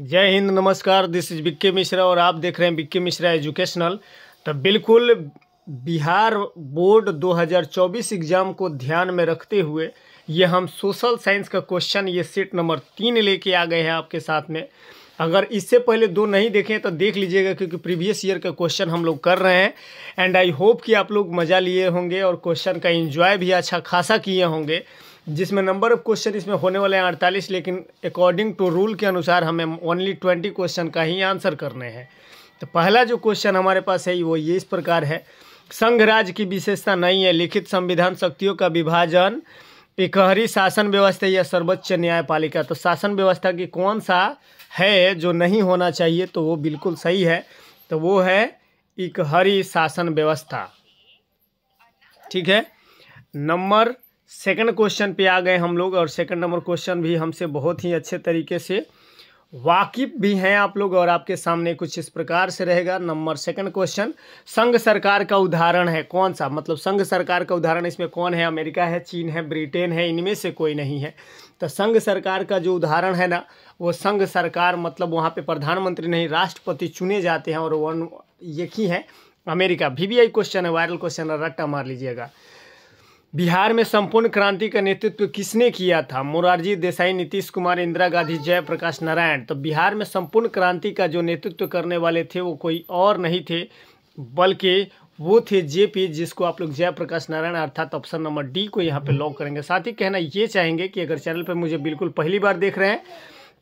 जय हिंद नमस्कार this is बिक्के Mishra और आप देख रहे हैं बिक्के मिश्रा एजुकेशनल तो बिल्कुल बिहार बोर्ड 2024 एग्ज़ाम को ध्यान में रखते हुए ये हम सोशल साइंस का क्वेश्चन ये सीट नंबर तीन लेके आ गए हैं आपके साथ में अगर इससे पहले दो नहीं देखें तो देख लीजिएगा क्योंकि प्रीवियस ईयर का क्वेश्चन हम लोग कर रहे हैं एंड आई होप कि आप लोग मज़ा लिए होंगे और क्वेश्चन का एंजॉय भी अच्छा खासा किए होंगे जिसमें नंबर ऑफ क्वेश्चन इसमें होने वाले हैं अड़तालीस लेकिन अकॉर्डिंग टू रूल के अनुसार हमें ओनली ट्वेंटी क्वेश्चन का ही आंसर करने हैं तो पहला जो क्वेश्चन हमारे पास है वो ये इस प्रकार है संघ राज्य की विशेषता नहीं है लिखित संविधान शक्तियों का विभाजन इकहरी शासन व्यवस्था या सर्वोच्च न्यायपालिका तो शासन व्यवस्था की कौन सा है जो नहीं होना चाहिए तो वो बिल्कुल सही है तो वो है इकहरी शासन व्यवस्था ठीक है नंबर सेकंड क्वेश्चन पे आ गए हम लोग और सेकंड नंबर क्वेश्चन भी हमसे बहुत ही अच्छे तरीके से वाकिफ भी हैं आप लोग और आपके सामने कुछ इस प्रकार से रहेगा नंबर सेकंड क्वेश्चन संघ सरकार का उदाहरण है कौन सा मतलब संघ सरकार का उदाहरण इसमें कौन है अमेरिका है चीन है ब्रिटेन है इनमें से कोई नहीं है तो संघ सरकार का जो उदाहरण है ना वो संघ सरकार मतलब वहाँ पे प्रधानमंत्री नहीं राष्ट्रपति चुने जाते हैं और वन एक ही है अमेरिका वी क्वेश्चन है वायरल क्वेश्चन है रट्टा मार लीजिएगा बिहार में संपूर्ण क्रांति का नेतृत्व किसने किया था मुरारजी देसाई नीतीश कुमार इंदिरा गांधी जयप्रकाश नारायण तो बिहार में संपूर्ण क्रांति का जो नेतृत्व करने वाले थे वो कोई और नहीं थे बल्कि वो थे जेपी जिसको आप लोग जयप्रकाश नारायण अर्थात ऑप्शन नंबर डी को यहाँ पे लॉक करेंगे साथ ही कहना ये चाहेंगे कि अगर चैनल पर मुझे बिल्कुल पहली बार देख रहे हैं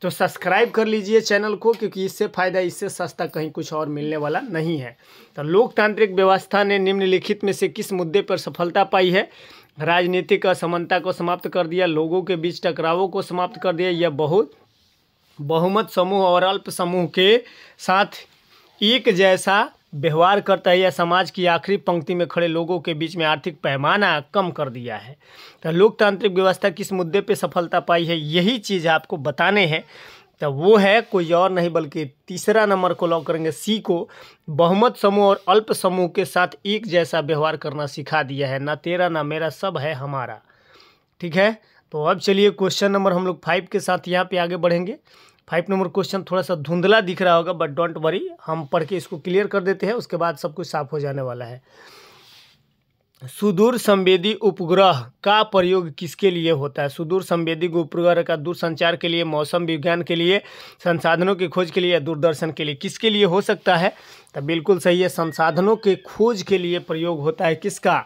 तो सब्सक्राइब कर लीजिए चैनल को क्योंकि इससे फ़ायदा इससे सस्ता कहीं कुछ और मिलने वाला नहीं है तो लोकतांत्रिक व्यवस्था ने निम्नलिखित में से किस मुद्दे पर सफलता पाई है राजनीतिक असमानता को समाप्त कर दिया लोगों के बीच टकरावों को समाप्त कर दिया यह बहुत बहुमत समूह और अल्प समूह के साथ एक जैसा व्यवहार करता है या समाज की आखिरी पंक्ति में खड़े लोगों के बीच में आर्थिक पैमाना कम कर दिया है तो लोकतांत्रिक व्यवस्था किस मुद्दे पे सफलता पाई है यही चीज़ आपको बताने हैं तो वो है कोई और नहीं बल्कि तीसरा नंबर को लॉक करेंगे सी को बहुमत समूह और अल्प समूह के साथ एक जैसा व्यवहार करना सिखा दिया है ना तेरा ना मेरा सब है हमारा ठीक है तो अब चलिए क्वेश्चन नंबर हम लोग फाइव के साथ यहाँ पे आगे बढ़ेंगे फाइव नंबर क्वेश्चन थोड़ा सा धुंधला दिख रहा होगा बट डोंट वरी हम पढ़ के इसको क्लियर कर देते हैं उसके बाद सब कुछ साफ हो जाने वाला है सुदूर संवेदी उपग्रह का प्रयोग किसके लिए होता है सुदूर संवेदी उपग्रह का दूरसंचार के लिए मौसम विज्ञान के लिए संसाधनों की खोज के लिए या दूरदर्शन के लिए किसके लिए हो सकता है तो बिल्कुल सही है संसाधनों के खोज के लिए प्रयोग होता है किसका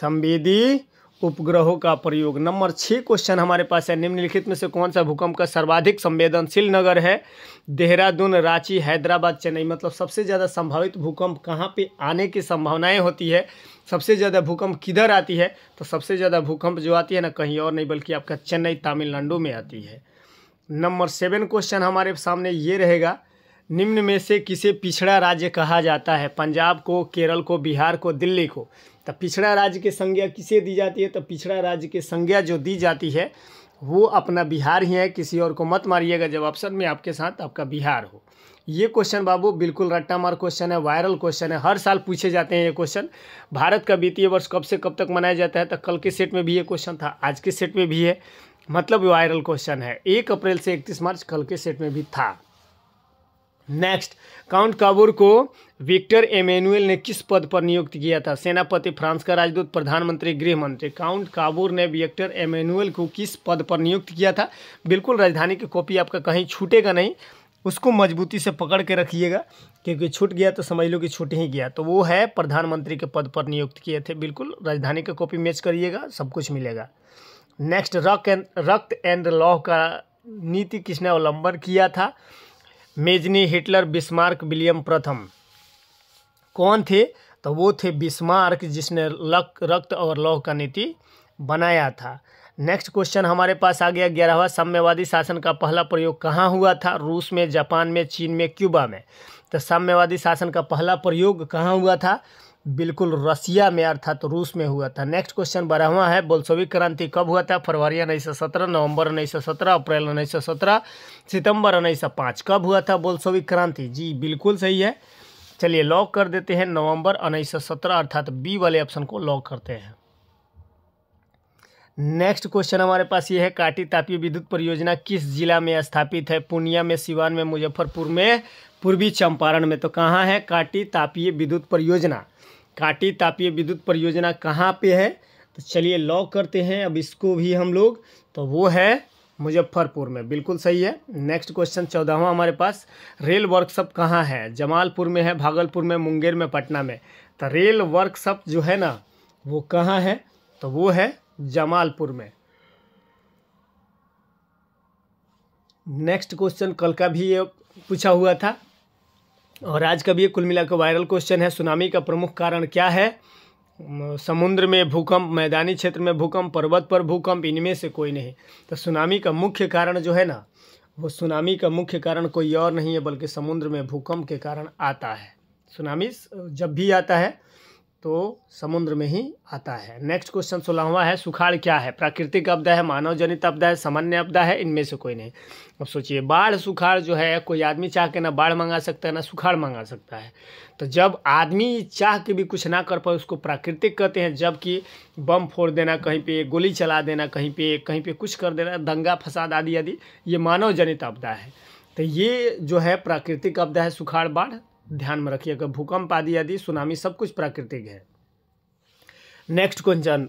संवेदी उपग्रहों का प्रयोग नंबर छः क्वेश्चन हमारे पास है निम्नलिखित में से कौन सा भूकंप का सर्वाधिक संवेदनशील नगर है देहरादून रांची हैदराबाद चेन्नई मतलब सबसे ज़्यादा संभावित भूकंप कहाँ पे आने की संभावनाएं होती है सबसे ज़्यादा भूकंप किधर आती है तो सबसे ज़्यादा भूकंप जो आती है ना कहीं और नहीं बल्कि आपका चेन्नई तमिलनाडु में आती है नंबर सेवन क्वेश्चन हमारे सामने ये रहेगा निम्न में से किसे पिछड़ा राज्य कहा जाता है पंजाब को केरल को बिहार को दिल्ली को तो पिछड़ा राज्य की संज्ञा किसे दी जाती है तो पिछड़ा राज्य की संज्ञा जो दी जाती है वो अपना बिहार ही है किसी और को मत मारिएगा जब ऑप्शन में आपके साथ आपका बिहार हो ये क्वेश्चन बाबू बिल्कुल रट्टा मार क्वेश्चन है वायरल क्वेश्चन है हर साल पूछे जाते हैं ये क्वेश्चन भारत का वित्तीय वर्ष कब से कब तक मनाया जाता है तो कल के सेट में भी ये क्वेश्चन था आज के सेट में भी है मतलब वायरल क्वेश्चन है एक अप्रैल से इकतीस मार्च कल के सेट में भी था नेक्स्ट काउंट काबूर को विक्टर एमेनुअल ने किस पद पर नियुक्त किया था सेनापति फ्रांस का राजदूत प्रधानमंत्री गृह मंत्री काउंट काबूर ने विक्टर एमेनुअल को किस पद पर नियुक्त किया था बिल्कुल राजधानी की कॉपी आपका कहीं छूटेगा नहीं उसको मजबूती से पकड़ के रखिएगा क्योंकि छूट गया तो समझ लो कि छूट ही गया तो वो है प्रधानमंत्री के पद पर नियुक्त किए थे बिल्कुल राजधानी का कॉपी मैच करिएगा सब कुछ मिलेगा नेक्स्ट रक्त एंड रक्त एंड लॉ का नीति किसने अवलंबन किया था मेजनी हिटलर बिस्मार्क विलियम प्रथम कौन थे तो वो थे बिस्मार्क जिसने लक रक्त और लौह का नीति बनाया था नेक्स्ट क्वेश्चन हमारे पास आ गया ग्यारहवा साम्यवादी शासन का पहला प्रयोग कहाँ हुआ था रूस में जापान में चीन में क्यूबा में तो साम्यवादी शासन का पहला प्रयोग कहाँ हुआ था बिल्कुल रसिया में अर्थात रूस में हुआ था नेक्स्ट क्वेश्चन बारहवा है बोल्सोविक क्रांति कब हुआ था फरवरी उन्नीस सौ सत्रह नवंबर उन्नीस सौ सत्रह अप्रैल उन्नीस सौ सत्रह सितंबर उन्नीस सौ पाँच कब हुआ था बोल्सोविक क्रांति जी बिल्कुल सही है चलिए लॉक कर देते हैं नवंबर उन्नीस सौ सत्रह अर्थात बी वाले ऑप्शन को लॉक करते हैं नेक्स्ट क्वेश्चन हमारे पास ये है काटी तापी विद्युत परियोजना किस जिला में स्थापित है पूर्णिया में सिवान में मुजफ्फरपुर में पूर्वी चंपारण में तो कहाँ है काटी तापीय विद्युत परियोजना काटी तापीय विद्युत परियोजना कहाँ पे है तो चलिए लॉक करते हैं अब इसको भी हम लोग तो वो है मुजफ्फरपुर में बिल्कुल सही है नेक्स्ट क्वेश्चन चौदहवा हमारे पास रेल वर्कशॉप कहाँ है जमालपुर में है भागलपुर में मुंगेर में पटना में तो रेल वर्कशॉप जो है ना वो कहाँ है तो वो है जमालपुर में नेक्स्ट क्वेश्चन कल का भी ये पूछा हुआ था और आज का भी कुल मिलाकर वायरल क्वेश्चन है सुनामी का प्रमुख कारण क्या है समुद्र में भूकंप मैदानी क्षेत्र में भूकंप पर्वत पर भूकंप इनमें से कोई नहीं तो सुनामी का मुख्य कारण जो है ना वो सुनामी का मुख्य कारण कोई और नहीं है बल्कि समुद्र में भूकंप के कारण आता है सुनामी जब भी आता है तो समुद्र में ही आता है नेक्स्ट क्वेश्चन सोलहवा है सुखाड़ क्या है प्राकृतिक आपदा है मानव जनित आपदा है सामान्य आपदा है इनमें से कोई नहीं अब सोचिए बाढ़ सुखाड़ जो है कोई आदमी चाह के ना बाढ़ मंगा सकता है ना सुखाड़ मंगा सकता है तो जब आदमी चाह के भी कुछ ना कर पाए उसको प्राकृतिक कहते हैं जबकि बम फोड़ देना कहीं पर गोली चला देना कहीं पर कहीं पर कुछ कर देना दंगा फसाद आदि आदि ये मानव जनित आपदा है तो ये जो है प्राकृतिक आपदा है सुखाड़ बाढ़ ध्यान में रखिएगा भूकंप आदि आदि सुनामी सब कुछ प्राकृतिक है नेक्स्ट क्वेश्चन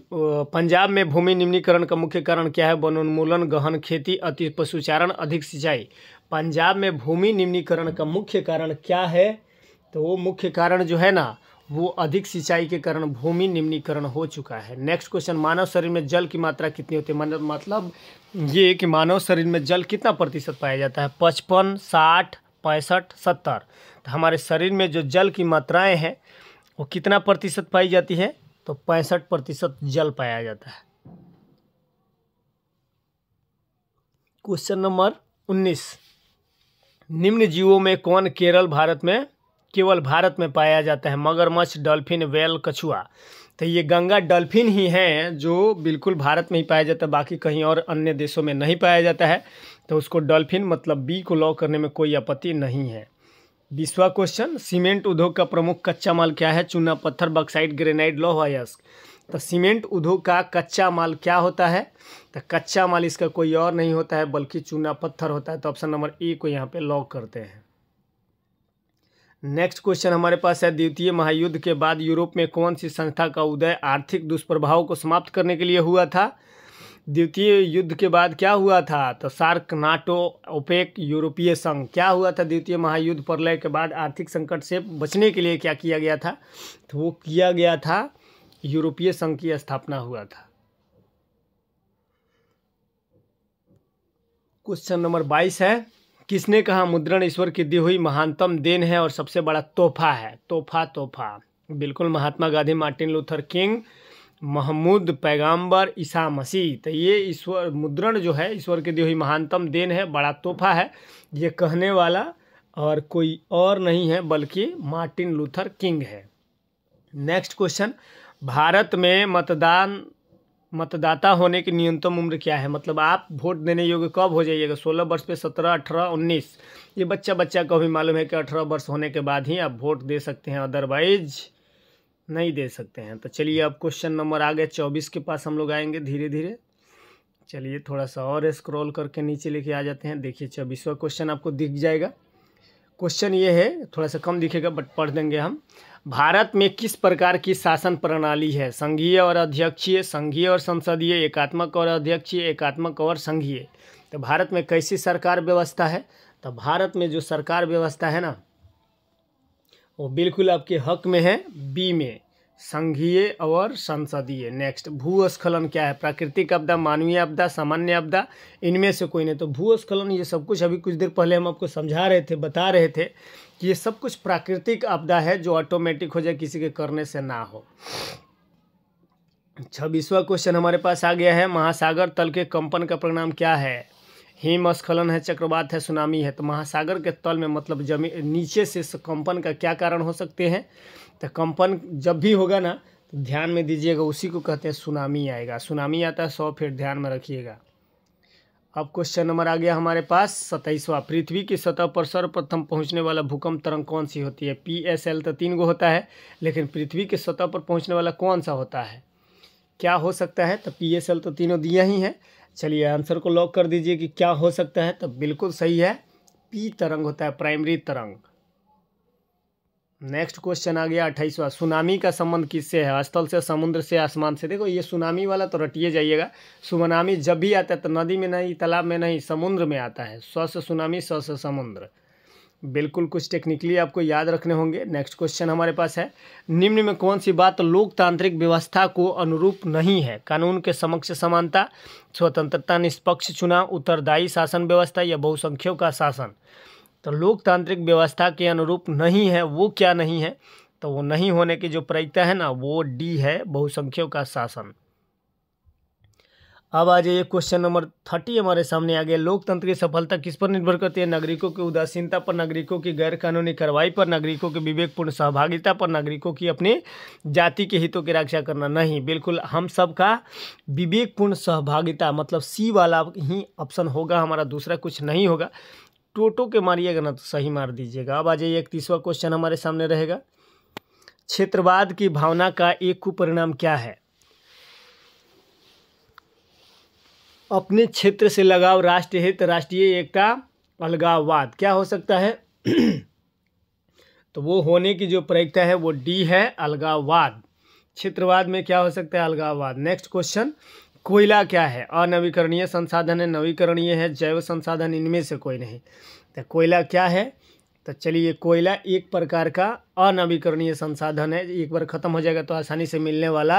पंजाब में भूमि निम्नीकरण का मुख्य कारण क्या है वनोन्मूलन गहन खेती अति पशुचारण अधिक सिंचाई पंजाब में भूमि निम्नीकरण का मुख्य कारण क्या है तो वो मुख्य कारण जो है ना वो अधिक सिंचाई के कारण भूमि निम्नीकरण हो चुका है नेक्स्ट क्वेश्चन मानव शरीर में जल की मात्रा कितनी होती है मतलब ये कि मानव शरीर में जल कितना प्रतिशत पाया जाता है पचपन साठ पैंसठ सत्तर तो हमारे शरीर में जो जल की मात्राएं हैं वो कितना प्रतिशत पाई जाती है तो पैंसठ प्रतिशत जल पाया जाता है क्वेश्चन नंबर उन्नीस निम्न जीवों में कौन केरल भारत में केवल भारत में पाया जाता है मगरमच्छ डॉल्फिन वेल कछुआ तो ये गंगा डॉल्फिन ही हैं जो बिल्कुल भारत में ही पाया जाता है बाकी कहीं और अन्य देशों में नहीं पाया जाता है तो उसको डॉल्फिन मतलब बी को लॉ करने में कोई आपत्ति नहीं है बीसवा क्वेश्चन सीमेंट उद्योग का प्रमुख कच्चा माल क्या है चूना पत्थर बक्साइड ग्रेनाइट लौह अयस्क तो सीमेंट उद्योग का कच्चा माल क्या होता है तो कच्चा माल इसका कोई और नहीं होता है बल्कि चूना पत्थर होता है तो ऑप्शन नंबर ए को यहाँ पे लॉक करते हैं नेक्स्ट क्वेश्चन हमारे पास है द्वितीय महायुद्ध के बाद यूरोप में कौन सी संस्था का उदय आर्थिक दुष्प्रभाव को समाप्त करने के लिए हुआ था द्वितीय युद्ध के बाद क्या हुआ था तो सार्क नाटो ओपेक यूरोपीय संघ क्या हुआ था द्वितीय महायुद्ध प्रलय के बाद आर्थिक संकट से बचने के लिए क्या किया गया था तो वो किया गया था यूरोपीय संघ की स्थापना हुआ था क्वेश्चन नंबर बाईस है किसने कहा मुद्रण ईश्वर की दी हुई महानतम देन है और सबसे बड़ा तोहफा है तोहफा तोहफा बिल्कुल Mahatma Gandhi Martin Luther King Mahmood पैगंबर ईसा मसीह तो ये ईश्वर मुद्रण जो है ईश्वर की दी हुई महानतम देन है बड़ा तोहफा है ये कहने वाला और कोई और नहीं है बल्कि मार्टिन लूथर किंग है नेक्स्ट क्वेश्चन भारत में मतदान मतदाता होने की न्यूनतम उम्र क्या है मतलब आप वोट देने योग्य कब हो जाइएगा सोलह वर्ष पे सत्रह अठारह उन्नीस ये बच्चा बच्चा को भी मालूम है कि अठारह वर्ष होने के बाद ही आप वोट दे सकते हैं अदरवाइज नहीं दे सकते हैं तो चलिए अब क्वेश्चन नंबर आ गया चौबीस के पास हम लोग आएंगे धीरे धीरे चलिए थोड़ा सा और स्क्रॉल करके नीचे लेके आ जाते हैं देखिए चौबीसवा क्वेश्चन आपको दिख जाएगा क्वेश्चन ये है थोड़ा सा कम दिखेगा बट पढ़ देंगे हम भारत में किस प्रकार की शासन प्रणाली है संघीय और अध्यक्षीय संघीय और संसदीय एकात्मक और अध्यक्षीय एकात्मक और संघीय तो भारत में कैसी सरकार व्यवस्था है तो भारत में जो सरकार व्यवस्था है ना वो बिल्कुल आपके हक में है बी में संघीय और संसदीय नेक्स्ट भूस्खलन क्या है प्राकृतिक आपदा मानवीय आपदा सामान्य आपदा इनमें से कोई नहीं तो भूस्खलन ये सब कुछ अभी कुछ देर पहले हम आपको समझा रहे थे बता रहे थे ये सब कुछ प्राकृतिक आपदा है जो ऑटोमेटिक हो जाए किसी के करने से ना हो छब्बीसवा क्वेश्चन हमारे पास आ गया है महासागर तल के कंपन का परिणाम क्या है हिमस्खलन है चक्रवात है सुनामी है तो महासागर के तल में मतलब जमी नीचे से कंपन का क्या कारण हो सकते हैं तो कंपन जब भी होगा ना तो ध्यान में दीजिएगा उसी को कहते हैं सुनामी आएगा सुनामी आता है सौ फिर ध्यान में रखिएगा अब क्वेश्चन नंबर आ गया हमारे पास सताइसवा पृथ्वी की सतह पर सर्वप्रथम पहुंचने वाला भूकंप तरंग कौन सी होती है पी एस एल तो तीन गो होता है लेकिन पृथ्वी के सतह पर पहुंचने वाला कौन सा होता है क्या हो सकता है तो पी एस एल तो तीनों दिया ही है चलिए आंसर को लॉक कर दीजिए कि क्या हो सकता है तो बिल्कुल सही है पी तरंग होता है प्राइमरी तरंग नेक्स्ट क्वेश्चन आ गया अट्ठाईसवा सुनामी का संबंध किससे है स्थल से समुद्र से आसमान से देखो ये सुनामी वाला तो रटिए जाइएगा सुनामी जब भी आता है तो नदी में नहीं तालाब में नहीं समुद्र में आता है स्व से सुनामी स्व से समुद्र बिल्कुल कुछ टेक्निकली आपको याद रखने होंगे नेक्स्ट क्वेश्चन हमारे पास है निम्न में कौन सी बात लोकतांत्रिक व्यवस्था को अनुरूप नहीं है कानून के समक्ष समानता स्वतंत्रता निष्पक्ष चुनाव उत्तरदायी शासन व्यवस्था या बहुसंख्यक का शासन तो लोकतांत्रिक व्यवस्था के अनुरूप नहीं है वो क्या नहीं है तो वो नहीं होने की जो प्रयिकता है ना वो डी है बहुसंख्यों का शासन अब आ जाइए क्वेश्चन नंबर थर्टी हमारे सामने आ गया लोकतंत्र की सफलता किस पर निर्भर करती है नागरिकों की उदासीनता पर नागरिकों की गैरकानूनी कार्रवाई पर नागरिकों की विवेकपूर्ण सहभागिता पर नागरिकों की अपने जाति के हितों की रक्षा करना नहीं बिल्कुल हम सब का विवेकपूर्ण सहभागिता मतलब सी वाला ही ऑप्शन होगा हमारा दूसरा कुछ नहीं होगा टोटो के मारिएगा ना तो सही मार दीजिएगा अब आ जाइए इकतीसवा क्वेश्चन हमारे सामने रहेगा क्षेत्रवाद की भावना का एक कुपरिणाम क्या है अपने क्षेत्र से लगाव राष्ट्र हित राष्ट्रीय एकता अलगाववाद क्या हो सकता है तो वो होने की जो प्रयोगता है वो डी है अलगाववाद क्षेत्रवाद में क्या हो सकता है अलगाववाद नेक्स्ट क्वेश्चन कोयला क्या है अनवीकरणीय संसाधन है नवीकरणीय है जैव संसाधन इनमें से कोई नहीं तो कोयला क्या है तो चलिए कोयला एक प्रकार का अनवीकरणीय संसाधन है एक बार ख़त्म हो जाएगा तो आसानी से मिलने वाला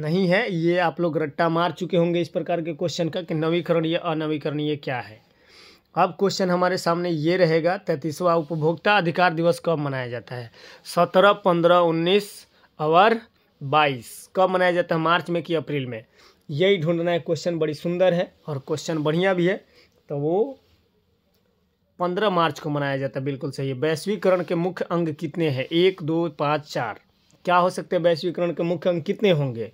नहीं है ये आप लोग रट्टा मार चुके होंगे इस प्रकार के क्वेश्चन का कि नवीकरणीय अनवीकरणीय क्या है अब क्वेश्चन हमारे सामने ये रहेगा तैतीसवा उपभोक्ता अधिकार दिवस कब मनाया जाता है सत्रह पंद्रह उन्नीस और बाईस कब मनाया जाता है मार्च में कि अप्रैल में यही ढूंढना है क्वेश्चन बड़ी सुंदर है और क्वेश्चन बढ़िया भी है तो वो पंद्रह मार्च को मनाया जाता है बिल्कुल सही है वैश्वीकरण के मुख्य अंग कितने हैं एक दो पाँच चार क्या हो सकते हैं वैश्वीकरण के मुख्य अंग कितने होंगे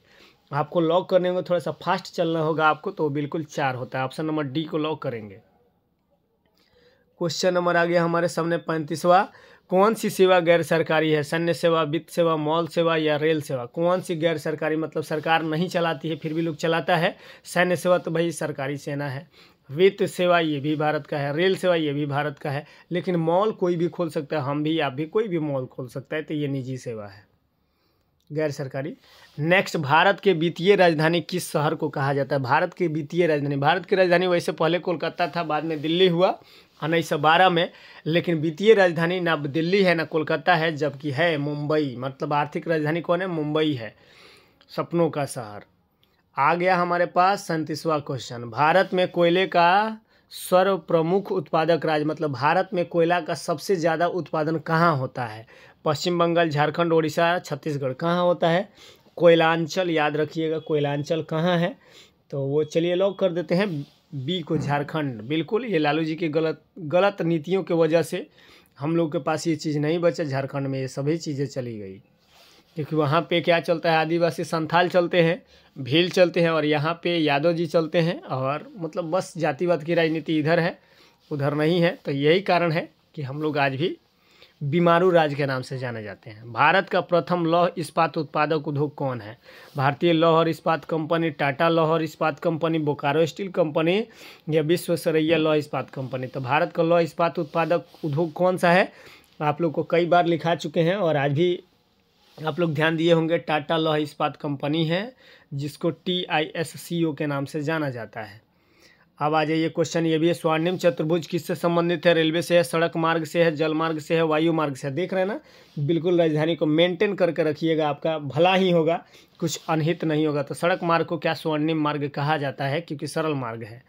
आपको लॉक करने में थोड़ा सा फास्ट चलना होगा आपको तो बिल्कुल चार होता है ऑप्शन नंबर डी को लॉक करेंगे क्वेश्चन नंबर आ गया हमारे सामने पैंतीसवा कौन सी सेवा गैर सरकारी है सैन्य सेवा वित्त सेवा मॉल सेवा या रेल सेवा कौन सी गैर सरकारी मतलब सरकार नहीं चलाती है फिर भी लोग चलाता है सैन्य सेवा तो भाई सरकारी सेना है वित्त सेवा ये भी भारत का है रेल सेवा ये भी भारत का है लेकिन मॉल कोई भी खोल सकता है हम भी आप भी कोई भी मॉल खोल सकता है तो ये निजी सेवा है गैर सरकारी नेक्स्ट भारत के वित्तीय राजधानी किस शहर को कहा जाता है भारत की वित्तीय राजधानी भारत की राजधानी वैसे पहले कोलकाता था बाद में दिल्ली हुआ उन्नीस सौ बारह में लेकिन वित्तीय राजधानी ना दिल्ली है ना कोलकाता है जबकि है मुंबई मतलब आर्थिक राजधानी कौन है मुंबई है सपनों का शहर आ गया हमारे पास सैंतीसवा क्वेश्चन भारत में कोयले का सर्व प्रमुख उत्पादक राज्य मतलब भारत में कोयला का सबसे ज़्यादा उत्पादन कहाँ होता है पश्चिम बंगाल झारखंड उड़ीसा छत्तीसगढ़ कहाँ होता है कोयलांचल याद रखिएगा कोयलांचल कहाँ है तो वो चलिए लॉक कर देते हैं बी को झारखंड बिल्कुल ये लालू जी की गलत गलत नीतियों की वजह से हम लोग के पास ये चीज़ नहीं बचा झारखंड में ये सभी चीज़ें चली गई क्योंकि वहाँ पे क्या चलता है आदिवासी संथाल चलते हैं भील चलते हैं और यहाँ पे यादव जी चलते हैं और मतलब बस जातिवाद की राजनीति इधर है उधर नहीं है तो यही कारण है कि हम लोग आज भी बीमारू राज के नाम से जाने जाते हैं भारत का प्रथम लौह इस्पात उत्पादक उद्योग कौन है भारतीय लौह और इस्पात कंपनी टाटा लौह और इस्पात कंपनी बोकारो स्टील कंपनी या विश्व सरैया लौह इस्पात कंपनी तो भारत का लौह इस्पात उत्पादक उद्योग कौन सा है आप लोग को कई बार लिखा चुके हैं और आज भी आप लोग ध्यान दिए होंगे टाटा लौह इस्पात कंपनी है जिसको टी आई एस सी ओ के नाम से जाना जाता है अब आ जाइए क्वेश्चन ये भी है स्वर्णिम चतुर्भुज किससे संबंधित है रेलवे से है सड़क मार्ग से है जल मार्ग से है वायु मार्ग से है देख रहे हैं ना बिल्कुल राजधानी को मेंटेन करके रखिएगा आपका भला ही होगा कुछ अनहित नहीं होगा तो सड़क मार्ग को क्या स्वर्णिम मार्ग कहा जाता है क्योंकि सरल मार्ग है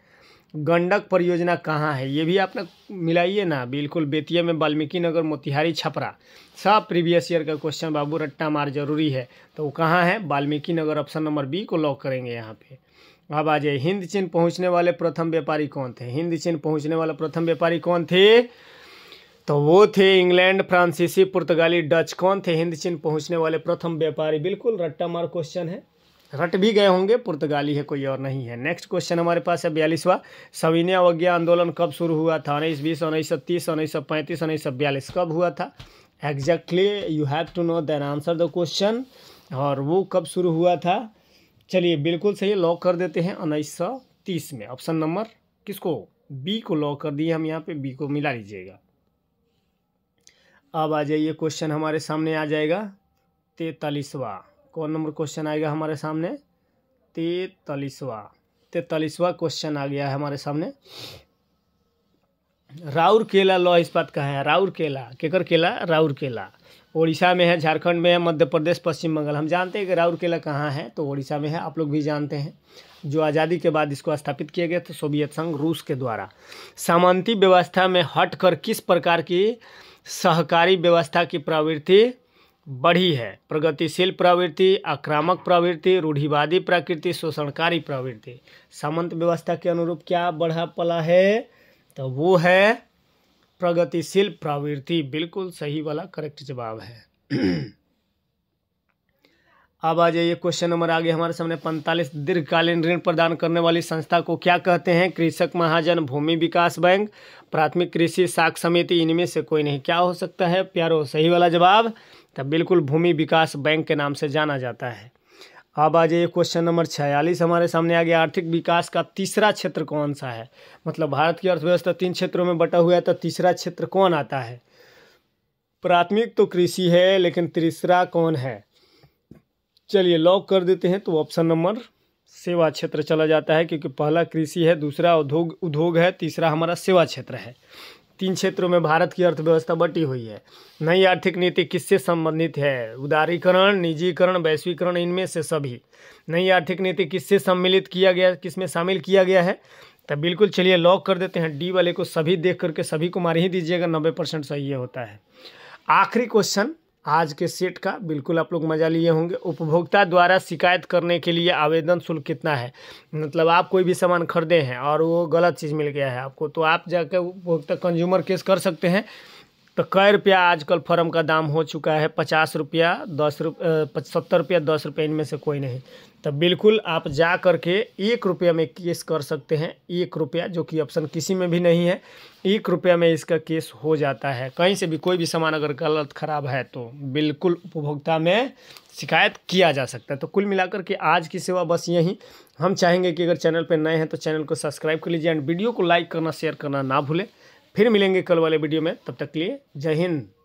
गंडक परियोजना कहाँ है ये भी आपने मिलाइए ना बिल्कुल बेतिया में वाल्मीकि नगर मोतिहारी छपरा सब प्रीवियस ईयर का क्वेश्चन बाबू रट्टा मार जरूरी है तो वो कहाँ है Valmiki Nagar option number B को लॉक करेंगे यहाँ पे अब आ जाइए हिंद चीन पहुँचने वाले प्रथम व्यापारी कौन थे हिंद चीन पहुँचने वाले प्रथम व्यापारी कौन थे तो वो थे इंग्लैंड फ्रांसीसी पुर्तगाली डच कौन थे हिंद चीन पहुँचने वाले प्रथम व्यापारी बिल्कुल रट्टा मार क्वेश्चन है रट भी गए होंगे पुर्तगाली है कोई और नहीं है नेक्स्ट क्वेश्चन हमारे पास है बयालीसवा सविनय अवज्ञा आंदोलन कब शुरू हुआ था उन्नीस बीस उन्नीस सौ तीस उन्नीस सौ पैंतीस उन्नीस सौ बयालीस कब हुआ था exactly you have to know then answer the question और वो कब शुरू हुआ था चलिए बिल्कुल सही लॉक कर देते हैं उन्नीस सौ तीस में ऑप्शन नंबर किसको बी को लॉक कर दिए हम यहाँ पे बी को मिला लीजिएगा अब आ जाइए क्वेश्चन हमारे सामने आ जाएगा तैतालीसवा कौन नंबर क्वेश्चन आएगा हमारे सामने तैतालीसवा तैतालीसवा क्वेश्चन आ गया है हमारे सामने राउर केला लॉ इस बात का है राउर केला केकर केला राउर केला ओडिशा में है झारखंड में है मध्य प्रदेश पश्चिम बंगाल हम जानते हैं कि राउर केला कहाँ है तो ओडिशा में है आप लोग भी जानते हैं जो आज़ादी के बाद इसको स्थापित किया गया था सोवियत संघ रूस के द्वारा सामंती व्यवस्था में हटकर किस प्रकार की सहकारी व्यवस्था की प्रवृत्ति बढ़ी है प्रगतिशील प्रवृत्ति आक्रामक प्रवृत्ति रूढ़िवादी प्रकृति शोषणकारी प्रवृत्ति सामंत व्यवस्था के अनुरूप क्या बढ़ा पला है तो वो है प्रगतिशील प्रवृत्ति बिल्कुल सही वाला करेक्ट जवाब है अब आ जाइए क्वेश्चन नंबर आगे हमारे सामने पैंतालीस दीर्घकालीन ऋण प्रदान करने वाली संस्था को क्या कहते हैं कृषक महाजन भूमि विकास बैंक प्राथमिक कृषि साख समिति इनमें से कोई नहीं क्या हो सकता है प्यारो सही वाला जवाब तो बिल्कुल भूमि विकास बैंक के नाम से जाना जाता है अब आ जाइए क्वेश्चन नंबर छियालीस हमारे सामने आ गया आर्थिक विकास का तीसरा क्षेत्र कौन सा है मतलब भारत की अर्थव्यवस्था तीन क्षेत्रों में बटा हुआ है तो तीसरा क्षेत्र कौन आता है प्राथमिक तो कृषि है लेकिन तीसरा कौन है चलिए लॉक कर देते हैं तो ऑप्शन नंबर सेवा क्षेत्र चला जाता है क्योंकि पहला कृषि है दूसरा उद्योग उद्योग है तीसरा हमारा सेवा क्षेत्र है तीन क्षेत्रों में भारत की अर्थव्यवस्था बटी हुई है नई आर्थिक नीति किससे संबंधित है उदारीकरण निजीकरण वैश्वीकरण इनमें से सभी नई आर्थिक नीति किससे सम्मिलित किया गया किसमें शामिल किया गया है तो बिल्कुल चलिए लॉक कर देते हैं डी वाले को सभी देख करके सभी को मार ही दीजिएगा नब्बे परसेंट सही होता है आखिरी क्वेश्चन आज के सेट का बिल्कुल आप लोग मजा लिए होंगे उपभोक्ता द्वारा शिकायत करने के लिए आवेदन शुल्क कितना है मतलब आप कोई भी सामान खरीदे हैं और वो गलत चीज़ मिल गया है आपको तो आप जाकर उपभोक्ता कंज्यूमर केस कर सकते हैं तो कई रुपया आजकल फॉर्म का दाम हो चुका है पचास रुपया दस रुपया सत्तर रुपया दस रुपये इनमें से कोई नहीं तो बिल्कुल आप जा कर के एक रुपया में केस कर सकते हैं एक रुपया जो कि ऑप्शन किसी में भी नहीं है एक रुपया में इसका केस हो जाता है कहीं से भी कोई भी सामान अगर गलत खराब है तो बिल्कुल उपभोक्ता में शिकायत किया जा सकता है तो कुल मिलाकर के आज की सेवा बस यहीं हम चाहेंगे कि अगर चैनल पर नए हैं तो चैनल को सब्सक्राइब कर लीजिए एंड वीडियो को लाइक करना शेयर करना ना भूलें फिर मिलेंगे कल वाले वीडियो में तब तक के लिए जय हिंद